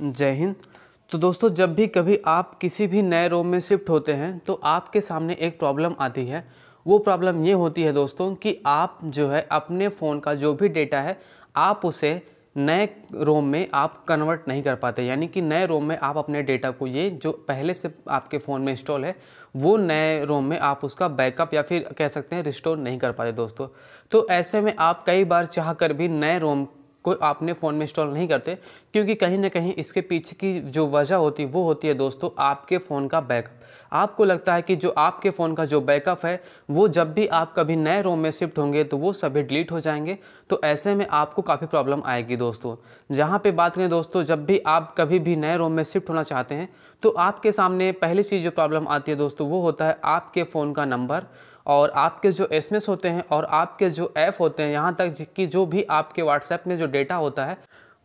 जय हिंद तो दोस्तों जब भी कभी आप किसी भी नए रोम में शिफ्ट होते हैं तो आपके सामने एक प्रॉब्लम आती है वो प्रॉब्लम ये होती है दोस्तों कि आप जो है अपने फ़ोन का जो भी डेटा है आप उसे नए रोम में आप कन्वर्ट नहीं कर पाते यानी कि नए रोम में आप अपने डेटा को ये जो पहले से आपके फ़ोन में इंस्टॉल है वो नए रोम में आप उसका बैकअप या फिर कह सकते हैं रिस्टोर नहीं कर पाते दोस्तों तो ऐसे में आप कई बार चाह कर भी नए रोम को आपने फ़ोन में इंस्टॉल नहीं करते क्योंकि कहीं ना कहीं इसके पीछे की जो वजह होती है वो होती है दोस्तों आपके फ़ोन का बैकअप आपको लगता है कि जो आपके फ़ोन का जो बैकअप है वो जब भी आप कभी नए रोम में शिफ्ट होंगे तो वो सभी डिलीट हो जाएंगे तो ऐसे में आपको काफ़ी प्रॉब्लम आएगी दोस्तों जहाँ पे बात करें दोस्तों जब भी आप कभी भी नए रोम में शिफ्ट होना चाहते हैं तो आपके सामने पहली चीज़ जो प्रॉब्लम आती है दोस्तों वो होता है आपके फ़ोन का नंबर और आपके जो एस होते हैं और आपके जो ऐप होते हैं यहाँ तक कि जो भी आपके व्हाट्सएप में जो डेटा होता है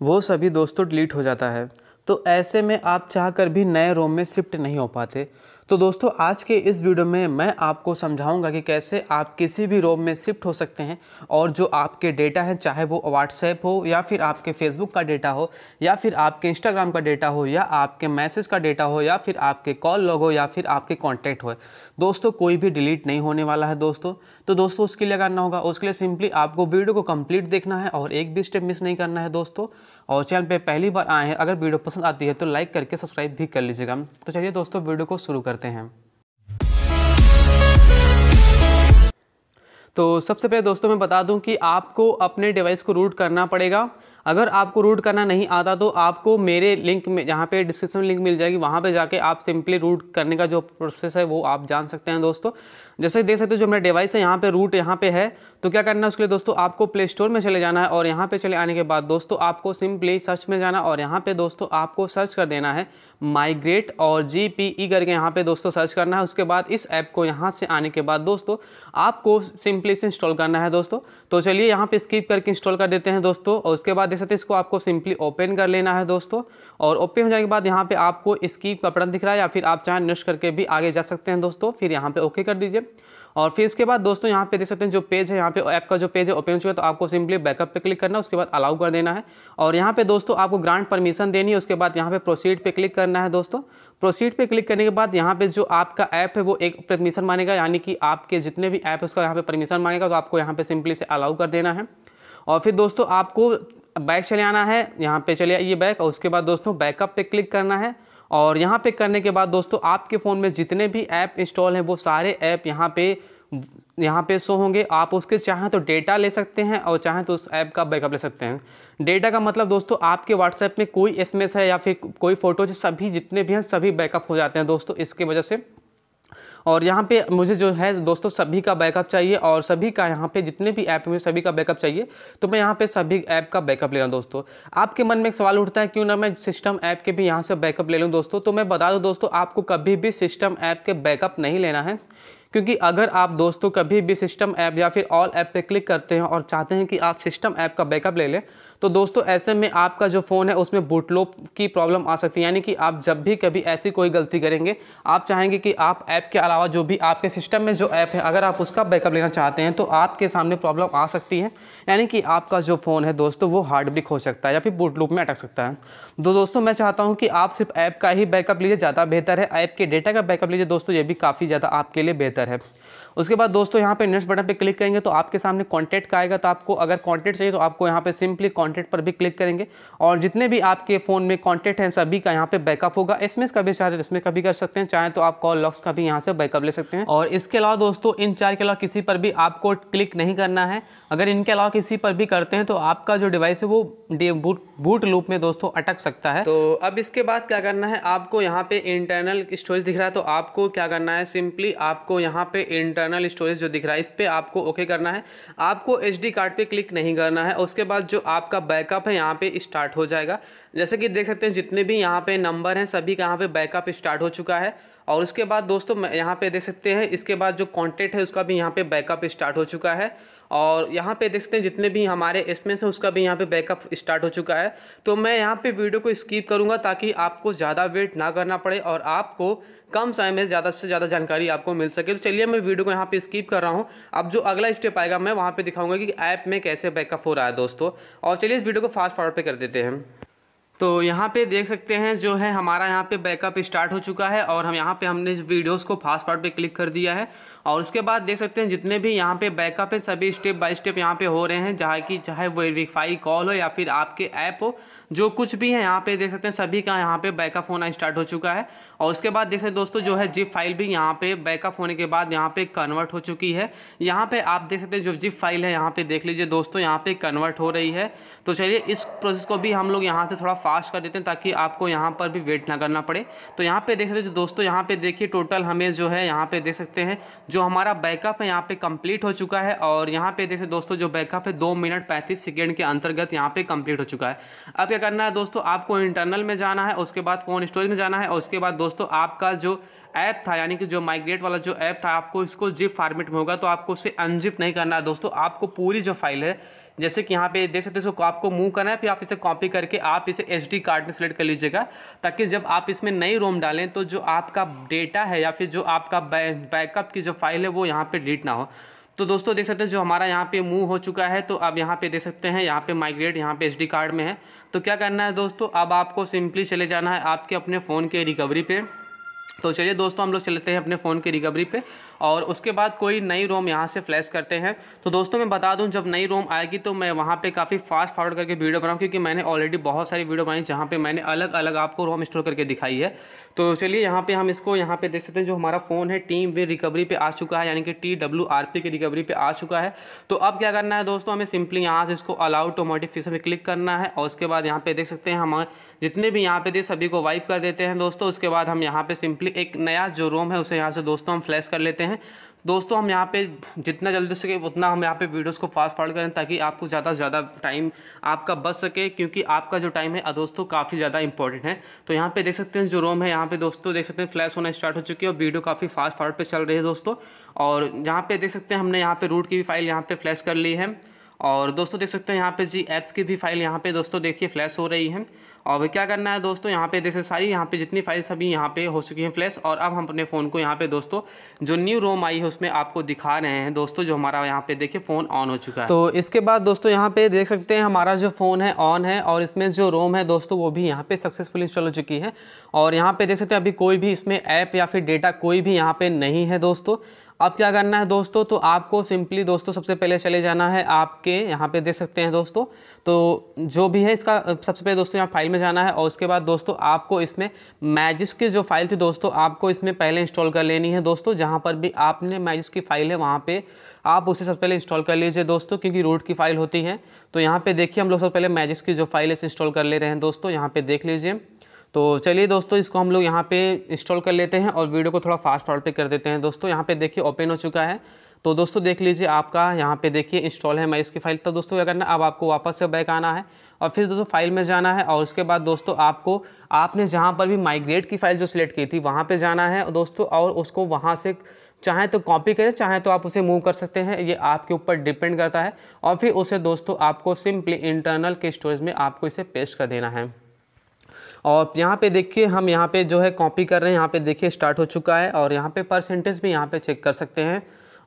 वो सभी दोस्तों डिलीट हो जाता है तो ऐसे में आप चाह कर भी नए रोम में शिफ्ट नहीं हो पाते तो दोस्तों आज के इस वीडियो में मैं आपको समझाऊंगा कि कैसे आप किसी भी रोम में शिफ्ट हो सकते हैं और जो आपके डेटा हैं चाहे वो व्हाट्सएप हो या फिर आपके फेसबुक का डेटा हो या फिर आपके इंस्टाग्राम का डेटा हो या आपके मैसेज का डेटा हो या फिर आपके कॉल लॉग हो या फिर आपके कॉन्टैक्ट हो दोस्तों कोई भी डिलीट नहीं होने वाला है दोस्तों तो दोस्तों उसके लिए करना होगा उसके लिए सिंपली आपको वीडियो को कम्प्लीट देखना है और एक भी स्टेप मिस नहीं करना है दोस्तों और चैनल पे पहली बार आए हैं अगर वीडियो पसंद आती है तो लाइक करके सब्सक्राइब भी कर लीजिएगा तो चलिए दोस्तों वीडियो को शुरू करते हैं तो सबसे पहले दोस्तों मैं बता दूं कि आपको अपने डिवाइस को रूट करना पड़ेगा अगर आपको रूट करना नहीं आता तो आपको मेरे लिंक में जहाँ पे डिस्क्रिप्शन लिंक मिल जाएगी वहाँ पे जाके आप सिंपली रूट करने का जो प्रोसेस है वो आप जान सकते हैं दोस्तों जैसे देख सकते हो जो मेरा डिवाइस है यहाँ पे रूट यहाँ पे है तो क्या करना है उसके लिए दोस्तों आपको प्ले स्टोर में चले जाना है और यहाँ पे चले आने के बाद दोस्तों आपको सिंपली सर्च में जाना और यहाँ पे दोस्तों आपको सर्च कर देना है माइग्रेट और जी पी ई करके यहाँ पे दोस्तों सर्च करना है उसके बाद इस ऐप को यहाँ से आने के बाद दोस्तों आपको सिंपली से इंस्टॉल करना है दोस्तों तो चलिए यहाँ पे स्किप करके इंस्टॉल कर देते हैं दोस्तों और उसके बाद देख सकते इसको आपको सिंपली ओपन कर लेना है दोस्तों और ओपन हो जाने के बाद यहाँ पे आपको स्कीप का बटन दिख रहा है या फिर आप चाहें नश करके भी आगे जा सकते हैं दोस्तों फिर यहाँ पे ओके कर दीजिए और फिर इसके बाद दोस्तों यहाँ पे देख सकते हैं जो पेज है यहाँ पे ऐप का जो पेज है ओपन हुआ तो आपको सिंपली बैकअप पे क्लिक करना है उसके बाद अलाउ कर देना है और यहाँ पे दोस्तों आपको ग्रांट परमिशन देनी है उसके बाद यहाँ पे प्रोसीड पे क्लिक करना है दोस्तों प्रोसीड पे क्लिक करने के बाद यहाँ पे जो आपका ऐप है वो एक परमिशन मांगेगा यानी कि आपके जितने भी ऐप है उसका यहाँ पे परमिशन मांगेगा तो आपको यहाँ पे सिंपली से अलाउ कर देना है और फिर दोस्तों आपको बैक चले आना है यहाँ पे चले आइए बैक और उसके बाद दोस्तों बैकअप पे क्लिक करना है और यहाँ पे करने के बाद दोस्तों आपके फ़ोन में जितने भी ऐप इंस्टॉल हैं वो सारे ऐप यहाँ पे यहाँ पे शो होंगे आप उसके चाहें तो डेटा ले सकते हैं और चाहें तो उस ऐप का बैकअप ले सकते हैं डेटा का मतलब दोस्तों आपके व्हाट्सएप में कोई एस है या फिर कोई फ़ोटो सभी जितने भी हैं सभी बैकअप हो जाते हैं दोस्तों इसके वजह से और यहाँ पे मुझे जो है दोस्तों सभी का बैकअप चाहिए और सभी का यहाँ पे जितने भी ऐप में सभी का बैकअप चाहिए तो मैं यहाँ पे सभी ऐप का बैकअप ले रहा हूँ दोस्तों आपके मन में एक सवाल उठता है क्यों ना मैं सिस्टम ऐप के भी यहाँ से बैकअप ले लूँ दोस्तों तो मैं बता दूँ दोस्तों आपको कभी भी सिस्टम ऐप के बैकअप नहीं लेना है क्योंकि अगर आप दोस्तों कभी भी सिस्टम ऐप या फिर ऑल ऐप पर क्लिक करते हैं और चाहते हैं कि आप सिस्टम ऐप का बैकअप ले लें तो दोस्तों ऐसे में आपका जो फ़ोन है उसमें बुटलोप की प्रॉब्लम आ सकती है यानी कि आप जब भी कभी ऐसी कोई गलती करेंगे आप चाहेंगे कि आप ऐप के अलावा जो भी आपके सिस्टम में जो ऐप है अगर आप उसका बैकअप लेना चाहते हैं तो आपके सामने प्रॉब्लम आ सकती है यानी कि आपका जो फ़ोन है दोस्तों वो हार्ड ब्रिक हो सकता है या फिर बुटलोप में अटक सकता है तो दोस्तों मैं चाहता हूँ कि आप सिर्फ ऐप का ही बैकअप लीजिए ज़्यादा बेहतर है ऐप के डेटा का बैकअप लीजिए दोस्तों ये भी काफ़ी ज़्यादा आपके लिए बेहतर है उसके बाद दोस्तों यहाँ पे नेक्स्ट बटन पे क्लिक करेंगे तो आपके सामने कॉन्टैक्ट का आएगा तो आपको अगर कॉन्टैक्ट चाहिए तो आपको यहाँ पे सिंपली कॉन्टैक्ट पर भी क्लिक करेंगे और जितने भी आपके फ़ोन में कॉन्टैक्ट हैं सभी का यहाँ पे बैकअप होगा एस का भी चाहे तो इसमें कभी कर सकते हैं चाहे तो आप कॉल लॉक्स का भी यहाँ से बैकअप ले सकते हैं और इसके अलावा दोस्तों इन चार के अलावा किसी पर भी आपको क्लिक नहीं करना है अगर इनके अलावा किसी पर भी करते हैं तो आपका जो डिवाइस है वो बूट बूट लूप में दोस्तों अटक सकता है तो अब इसके बाद क्या करना है आपको यहाँ पे इंटरनल स्टोरेज दिख रहा है तो आपको क्या करना है सिंपली आपको यहाँ पे इंटर इंटरनल स्टोरेज जो दिख रहा है इस पर आपको ओके करना है आपको एच कार्ड पर क्लिक नहीं करना है उसके बाद जो आपका बैकअप है यहाँ पर स्टार्ट हो जाएगा जैसे कि देख सकते हैं जितने भी यहाँ पे नंबर हैं सभी का यहाँ पे बैकअप स्टार्ट हो चुका है और उसके बाद दोस्तों यहाँ पे देख सकते हैं इसके बाद जो कॉन्टेक्ट है उसका भी यहाँ पे बैकअप स्टार्ट हो चुका है और यहाँ पे देख सकते हैं जितने भी हमारे इसमें से उसका भी यहाँ पे बैकअप स्टार्ट हो चुका है तो मैं यहाँ पे वीडियो को स्किप करूँगा ताकि आपको ज़्यादा वेट ना करना पड़े और आपको कम समय में ज़्यादा से ज़्यादा जानकारी आपको मिल सके तो चलिए मैं वीडियो को यहाँ पे स्किप कर रहा हूँ अब जो अगला स्टेप आएगा मैं वहाँ पर दिखाऊँगा कि ऐप में कैसे बैकअप हो रहा है दोस्तों और चलिए इस वीडियो को फास्ट फॉरवर्ड पर कर देते हैं तो यहाँ पे देख सकते हैं जो है हमारा यहाँ पे बैकअप स्टार्ट हो चुका है और हम यहाँ पे हमने वीडियोस को फास्ट पार्ट पे क्लिक कर दिया है और उसके बाद देख सकते हैं जितने भी यहाँ पे बैकअप है सभी स्टेप बाय स्टेप यहाँ पे हो रहे हैं जहाँ की चाहे वेरीफाई कॉल हो या फिर आपके ऐप हो जो कुछ भी है यहाँ पे देख सकते हैं सभी का यहाँ पे बैकअप होना स्टार्ट हो चुका है और उसके बाद देख सकते हैं दोस्तों जो है जिप फाइल भी यहाँ पे बैकअप होने के बाद यहाँ पे कन्वर्ट हो चुकी है यहाँ पे आप देख सकते हैं जो जिप फाइल है यहाँ पे देख लीजिए दोस्तों यहाँ पे कन्वर्ट हो रही है तो चलिए इस प्रोसेस को भी हम लोग यहाँ से थोड़ा फास्ट कर देते हैं ताकि आपको यहाँ पर भी वेट ना करना पड़े तो यहाँ पे देख सकते हैं दोस्तों यहाँ पे देखिए टोटल हमें जो है यहाँ पे देख सकते हैं जो हमारा बैकअप है यहाँ पे कंप्लीट हो चुका है और यहाँ पे देखिए दोस्तों जो बैकअप है दो मिनट पैंतीस सेकेंड के अंतर्गत यहाँ पे कंप्लीट हो चुका है अब क्या करना है दोस्तों आपको इंटरनल में जाना है उसके बाद फ़ोन स्टोरेज में जाना है और उसके बाद दोस्तों आपका जो ऐप था यानी कि जो माइग्रेट वाला जो ऐप था आपको इसको जिप फार्मेट में होगा तो आपको उसे अनजिप नहीं करना है दोस्तों आपको पूरी जो फाइल है जैसे कि यहाँ पे देख सकते हो इसको आपको मूव करना है फिर आप इसे कॉपी करके आप इसे एच कार्ड में सेलेक्ट कर लीजिएगा ताकि जब आप इसमें नई रोम डालें तो जो आपका डेटा है या फिर जो आपका बैकअप की जो फाइल है वो यहाँ पर डिलीट ना हो तो दोस्तों देख सकते हैं जो हमारा यहाँ पे मूव हो चुका है तो अब यहाँ पे देख सकते हैं यहाँ पे माइग्रेट यहाँ पे एच कार्ड में है तो क्या करना है दोस्तों अब आपको सिंपली चले जाना है आपके अपने फ़ोन के रिकवरी पे तो चलिए दोस्तों हम लोग चलते हैं अपने फ़ोन की रिकवरी पे और उसके बाद कोई नई रोम यहाँ से फ्लैश करते हैं तो दोस्तों मैं बता दूँ जब नई रोम आएगी तो मैं वहाँ पे काफ़ी फास्ट फॉरवर्ड करके वीडियो बनाऊँ क्योंकि मैंने ऑलरेडी बहुत सारी वीडियो बनाई जहाँ पे मैंने अलग अलग आपको रोम स्टोर करके दिखाई है तो चलिए यहाँ पर हम इसको यहाँ पर देख सकते हैं जो हमारा फ़ोन है टीम वे रिकवरी पर आ चुका है यानी कि टी डब्ल्यू आर पी की रिकवरी पर आ चुका है तो अब क्या करना है दोस्तों हमें सिंपली यहाँ से इसको अलाउ टू मोटिफिकेशन पर क्लिक करना है और उसके बाद यहाँ पर देख सकते हैं हम जितने भी यहाँ पे थे सभी को वाइप कर देते हैं दोस्तों उसके बाद हम यहाँ पर सिंपली सिंपली एक नया जो रोम है उसे यहाँ से दोस्तों हम फ्लैश कर लेते हैं दोस्तों हम यहाँ पे जितना जल्दी सके उतना हम यहाँ पे वीडियोस को फास्ट फॉरवर्ड करें ताकि आपको ज़्यादा से ज़्यादा टाइम आपका बच सके क्योंकि आपका जो टाइम है दोस्तों काफ़ी ज़्यादा इंपॉर्टेंट है तो यहाँ पे देख सकते हैं जो रोम है यहाँ पे दोस्तों देख सकते हैं फ्लैश होना स्टार्ट हो चुकी है और वीडियो काफ़ी फास्ट फॉरवर्ड पर चल रही है दोस्तों और यहाँ पर देख सकते हैं हमने यहाँ पर रूट की भी फाइल यहाँ पर फ्लैश कर ली है और दोस्तों देख सकते हैं यहाँ पर जी एप्स की भी फाइल यहाँ पर दोस्तों देखिए फ्लैश हो रही है और क्या करना है दोस्तों यहाँ पे जैसे सारी यहाँ पे जितनी फाइल्स अभी यहाँ पे हो चुकी हैं फ्लैश और अब हम अपने फ़ोन को यहाँ पे दोस्तों जो न्यू रोम आई है उसमें आपको दिखा रहे हैं दोस्तों जो हमारा यहाँ पे देखिए फ़ोन ऑन हो चुका है तो इसके बाद दोस्तों यहाँ पे देख सकते हैं हमारा जो फ़ोन है ऑन है और इसमें जो रोम है दोस्तों वो भी यहाँ पे सक्सेसफुली इंस्टॉल हो चुकी है और यहाँ पर देख सकते हैं अभी कोई भी इसमें ऐप या फिर डेटा कोई भी यहाँ पर नहीं है दोस्तों अब क्या करना है दोस्तों तो आपको सिंपली दोस्तों सबसे पहले चले जाना है आपके यहाँ पे देख सकते हैं दोस्तों तो जो भी है इसका सबसे पहले दोस्तों यहाँ फाइल में जाना है और उसके बाद दोस्तों आपको इसमें मैजिस की जो फाइल थी दोस्तों आपको इसमें पहले इंस्टॉल कर लेनी है दोस्तों जहाँ पर भी आपने मैजिस की फाइल है वहाँ पर आप उसे सबसे पहले इंस्टॉल कर लीजिए दोस्तों क्योंकि रूट की फाइल होती है तो यहाँ पर देखिए हम लोग सबसे पहले मैजिस की जो फाइल है इसे इंस्टॉल कर ले रहे हैं दोस्तों यहाँ पर देख लीजिए तो चलिए दोस्तों इसको हम लोग यहाँ पे इंस्टॉल कर लेते हैं और वीडियो को थोड़ा फास्ट फॉर्ड पे कर देते हैं दोस्तों यहाँ पे देखिए ओपन हो चुका है तो दोस्तों देख लीजिए आपका यहाँ पे देखिए इंस्टॉल है मैं इसकी फाइल तो दोस्तों क्या करना अब आपको वापस से बैक आना है और फिर दोस्तों फाइल में जाना है और उसके बाद दोस्तों आपको आपने जहाँ पर भी माइग्रेट की फाइल जो सिलेक्ट की थी वहाँ पर जाना है दोस्तों और उसको वहाँ से चाहें तो कॉपी करें चाहे तो आप उसे मूव कर सकते हैं ये आपके ऊपर डिपेंड करता है और फिर उसे दोस्तों आपको सिंपली इंटरनल के स्टोरेज में आपको इसे पेस्ट कर देना है और यहाँ पे देखिए हम यहाँ पे जो है कॉपी कर रहे हैं यहाँ पे देखिए स्टार्ट हो चुका है और यहाँ पे परसेंटेज भी यहाँ पे चेक कर सकते हैं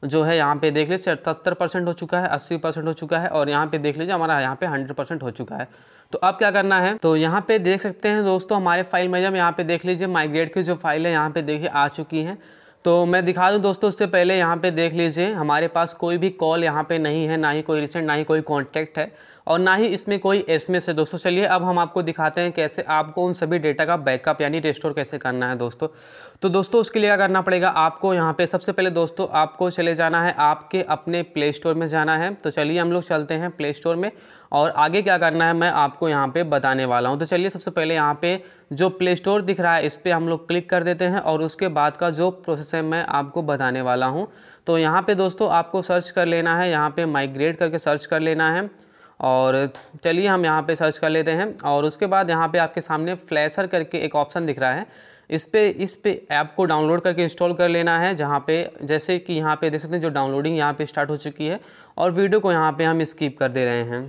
जो है यहाँ पे देख लीजिए सतहत्तर परसेंट हो चुका है अस्सी परसेंट हो चुका है और यहाँ पे देख लीजिए हमारा यहाँ पे हंड्रेड परसेंट हो चुका है तो अब क्या करना है तो यहाँ पे देख सकते हैं दोस्तों हमारे फाइल में जब यहाँ पे देख लीजिए माइग्रेट की जो फाइल है यहाँ पे देखिए आ चुकी है तो मैं दिखा दूँ दोस्तों उससे पहले यहाँ पे देख लीजिए हमारे पास कोई भी कॉल यहाँ पे नहीं है ना ही कोई रिसेंट ना ही कोई कॉन्टैक्ट है और ना ही इसमें कोई एस है दोस्तों चलिए अब हम आपको दिखाते हैं कैसे आपको उन सभी डेटा का बैकअप यानी रिस्टोर कैसे करना है दोस्तों तो दोस्तों उसके लिए क्या करना पड़ेगा आपको यहाँ पे सबसे पहले दोस्तों आपको चले जाना है आपके अपने प्ले स्टोर में जाना है तो चलिए हम लोग चलते हैं प्ले स्टोर में और आगे क्या करना है मैं आपको यहाँ पे बताने वाला हूँ तो चलिए सबसे पहले यहाँ पे जो प्ले स्टोर दिख रहा है इस पर हम लोग क्लिक कर देते हैं और उसके बाद का जो प्रोसेस है मैं आपको बताने वाला हूँ तो यहाँ पे दोस्तों आपको सर्च कर लेना है यहाँ पे माइग्रेट करके सर्च कर लेना है और चलिए हम यहाँ पे सर्च कर लेते हैं और उसके बाद यहाँ पे आपके सामने फ्लैशर करके एक ऑप्शन दिख रहा है इस पर इस पे ऐप को डाउनलोड करके इंस्टॉल कर लेना है जहाँ पे जैसे कि यहाँ पे देख सकते हैं जो डाउनलोडिंग यहाँ पे स्टार्ट हो चुकी है और वीडियो को यहाँ पे हम स्किप कर दे रहे हैं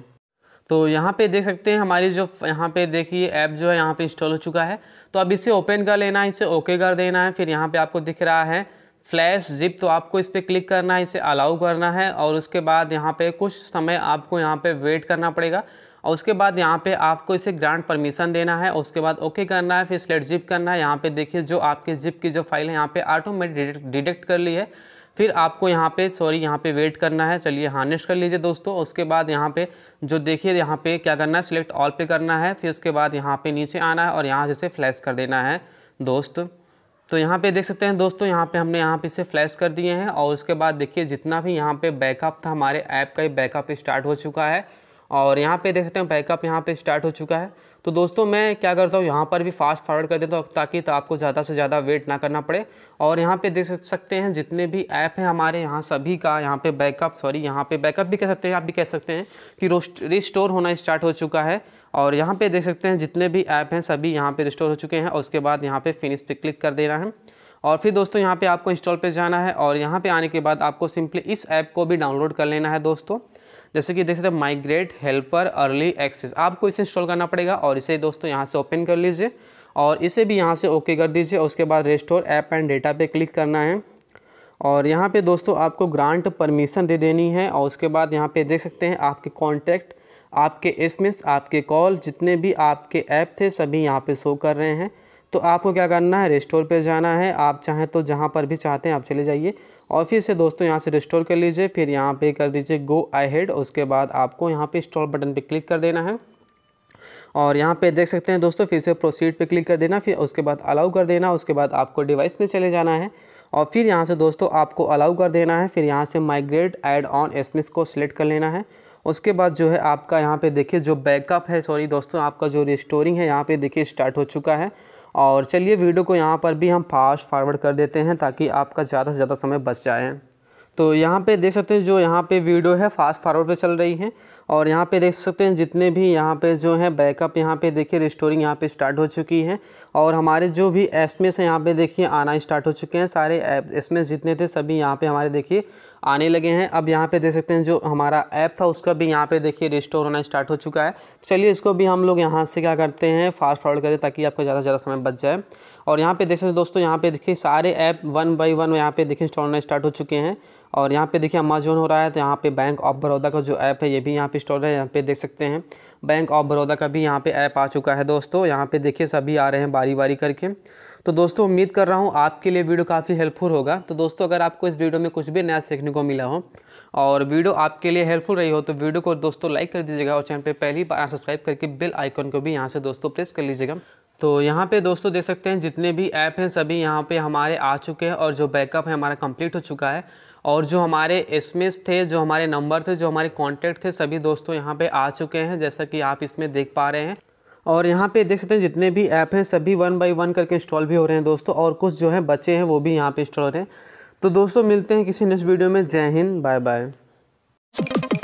तो यहाँ पे देख सकते हैं हमारी जो यहाँ पे देखिए ऐप जो है यहाँ पे इंस्टॉल हो चुका है तो अब इसे ओपन कर लेना है इसे ओके कर देना है फिर यहाँ पर आपको दिख रहा है फ्लैश जिप तो आपको इस पर क्लिक करना है इसे अलाउ करना है और उसके बाद यहाँ पे कुछ समय आपको यहाँ पे वेट करना पड़ेगा और उसके बाद यहाँ पे आपको इसे ग्रांट परमिशन देना है उसके बाद ओके करना है फिर स्लेट जिप करना है यहाँ पे देखिए जो आपके जिप की जो फाइल है यहाँ पे ऑटोमेटिक डिटेक्ट कर ली है फिर आपको यहाँ पे सॉरी यहाँ पे वेट करना है चलिए हार्निश कर लीजिए दोस्तों उसके बाद यहाँ पे जो देखिए यहाँ पे क्या करना है सिलेक्ट ऑल पे करना है फिर उसके बाद यहाँ पे नीचे आना है और यहाँ जैसे फ्लैश कर देना है दोस्त तो यहाँ पे देख सकते हैं दोस्तों यहाँ पे हमने यहाँ पे इसे फ्लैश कर दिए हैं और उसके बाद देखिए जितना भी यहाँ पे बैकअप था हमारे ऐप का ही बैकअप स्टार्ट हो चुका है और यहाँ पे देख सकते हैं बैकअप यहाँ पे स्टार्ट हो चुका है तो दोस्तों मैं क्या करता हूँ यहाँ पर भी फास्ट फॉरवर्ड कर देता हूँ ताकि तो आपको ज़्यादा से ज़्यादा वेट ना करना पड़े और यहाँ पर देख सकते हैं जितने भी ऐप हैं हमारे यहाँ सभी का यहाँ पर बैकअप सॉरी यहाँ पर बैकअप भी कह सकते हैं आप भी कह सकते हैं कि रिस्टोर होना स्टार्ट हो चुका है और यहाँ पे देख सकते हैं जितने भी ऐप हैं सभी यहाँ पे रिस्टोर हो चुके हैं और उसके बाद यहाँ पे फिनिश पे क्लिक कर देना है और फिर दोस्तों यहाँ पे आपको इंस्टॉल पे जाना है और यहाँ पे आने के बाद आपको सिंपली इस ऐप को भी डाउनलोड कर लेना है दोस्तों जैसे कि देख सकते हैं माइग्रेट हेल्पर अर्ली एक्सेस आपको इसे इंस्टॉल करना पड़ेगा और इसे दोस्तों यहाँ से ओपन कर लीजिए और इसे भी यहाँ से ओके कर दीजिए उसके बाद रेस्टोर ऐप एंड डेटा पे क्लिक करना है और यहाँ पर दोस्तों आपको ग्रांट परमिशन दे देनी है और उसके बाद यहाँ पर देख सकते हैं आपके कॉन्टैक्ट आपके एस आपके कॉल जितने भी आपके ऐप थे सभी यहाँ पे शो कर रहे हैं तो आपको क्या करना है रिस्टोर पे जाना है आप चाहें तो जहाँ पर भी चाहते हैं आप चले जाइए और फिर से दोस्तों यहाँ से रिस्टोर कर लीजिए फिर यहाँ पे कर दीजिए गो आई हेड उसके बाद आपको यहाँ पे इंस्टॉल बटन पे क्लिक कर देना है और यहाँ पे देख सकते हैं दोस्तों फिर से प्रोसीड पे क्लिक कर देना फिर उसके बाद अलाउ कर देना उसके बाद आपको डिवाइस में चले जाना है और फिर यहाँ से दोस्तों आपको अलाउ कर देना है फिर यहाँ से माइग्रेट एड ऑन एस को सिलेक्ट कर लेना है उसके बाद जो है आपका यहाँ पे देखिए जो बैकअप है सॉरी दोस्तों आपका जो रिस्टोरिंग है यहाँ पे देखिए स्टार्ट हो चुका है और चलिए वीडियो को यहाँ पर भी हम फास्ट फॉरवर्ड कर देते हैं ताकि आपका ज़्यादा से ज़्यादा समय बच जाए तो यहाँ पे देख सकते हैं जो यहाँ पे वीडियो है फास्ट फॉरवर्ड पे चल रही है और यहाँ पे देख सकते हैं जितने भी यहाँ पे जो है बैकअप यहाँ पे देखिए रिस्टोरिंग यहाँ पे स्टार्ट हो चुकी है और हमारे जो भी एस एम एस यहाँ पे देखिए आना स्टार्ट हो चुके हैं सारे एस एस जितने थे सभी यहाँ पे हमारे देखिए आने लगे हैं अब यहाँ पे देख सकते हैं जो हमारा ऐप था उसका भी यहाँ पे देखिए रिस्टोर होना स्टार्ट हो चुका है चलिए इसको भी हम लोग यहाँ से क्या करते हैं फास्ट फॉरवर्ड करें ताकि आपका ज़्यादा से ज़्यादा समय बच जाए और यहाँ पे देख सकते हैं दोस्तों यहाँ पे देखिए सारे ऐप वन बाई वन यहाँ पे देखिए इंस्टॉल होना स्टार्ट हो चुके हैं और यहाँ पे देखिए अमेजोन हो रहा है तो यहाँ पे बैंक ऑफ बड़ौदा का जो ऐप है ये भी यहाँ पे पे स्टोर है यहाँ पे देख सकते हैं बैंक ऑफ बड़ौदा का भी यहाँ पे ऐप आ चुका है दोस्तों यहाँ पे देखिए सभी आ रहे हैं बारी बारी करके तो दोस्तों उम्मीद कर रहा हूँ आपके लिए वीडियो काफ़ी हेल्पफुल होगा तो दोस्तों अगर आपको इस वीडियो में कुछ भी नया सीखने को मिला हो और वीडियो आपके लिए हेल्पफुल रही हो तो वीडियो को दोस्तों लाइक कर दीजिएगा और चैनल पर पहली बार सब्सक्राइब करके बिल आइकन को भी यहाँ से दोस्तों प्रेस कर लीजिएगा तो यहाँ पे दोस्तों देख सकते हैं जितने भी ऐप हैं सभी यहाँ पे हमारे आ चुके हैं और जो बैकअप है हमारा कंप्लीट हो चुका है और जो हमारे एस थे जो हमारे नंबर थे जो हमारे कॉन्टैक्ट थे सभी दोस्तों यहाँ पर आ चुके हैं जैसा कि आप इसमें देख पा रहे हैं और यहाँ पे देख सकते हैं जितने भी ऐप हैं सभी वन बाई वन करके इंस्टॉल भी हो रहे हैं दोस्तों और कुछ जो हैं बचे हैं वो भी यहाँ पर इंस्टॉल हो रहे हैं तो दोस्तों मिलते हैं किसी नेक्स्ट वीडियो में जय हिंद बाय बाय